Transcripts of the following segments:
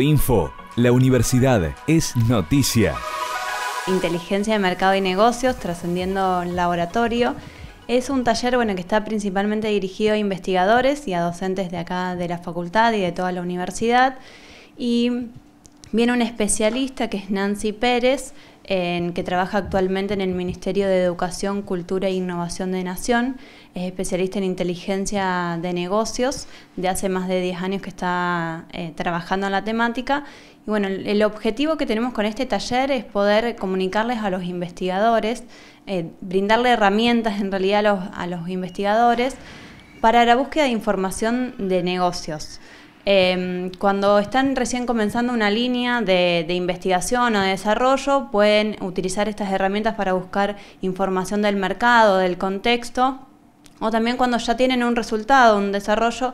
info La universidad es noticia. Inteligencia de mercado y negocios trascendiendo el laboratorio. Es un taller bueno, que está principalmente dirigido a investigadores y a docentes de acá de la facultad y de toda la universidad. Y Viene una especialista que es Nancy Pérez, en, que trabaja actualmente en el Ministerio de Educación, Cultura e Innovación de Nación. Es especialista en inteligencia de negocios, de hace más de 10 años que está eh, trabajando en la temática. Y bueno, el, objetivo que tenemos con este taller es poder comunicarles a los investigadores, eh, brindarle herramientas en realidad a los investigadores para la búsqueda de información de negocios. Em, cuando están recién comenzando una línea de, de, investigación o de desarrollo, pueden utilizar estas herramientas para buscar información del mercado, del contexto, o también cuando ya tienen un resultado, un desarrollo,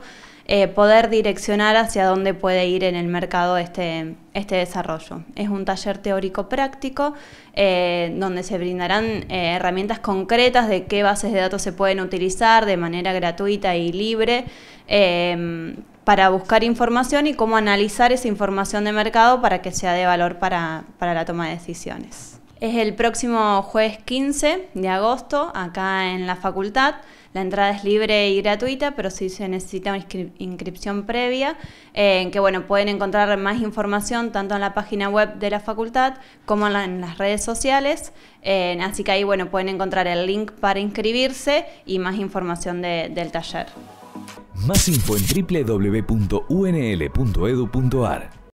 eh, poder direccionar hacia dónde puede ir en el mercado este, este desarrollo. Es un taller teórico práctico eh, donde se brindarán eh, herramientas concretas de qué bases de datos se pueden utilizar de manera gratuita y libre em, para buscar información y cómo analizar esa información de mercado para que sea de valor para, para la toma de decisiones. Es el próximo jueves 15 de agosto acá en la facultad. La entrada es libre y gratuita, pero sí se necesita una inscripción previa, eh, en que bueno, pueden encontrar más información tanto en la página web de la facultad como en, las redes sociales. Eh, así que ahí bueno, pueden encontrar el link para inscribirse y más información del taller. Más info en www.unl.edu.ar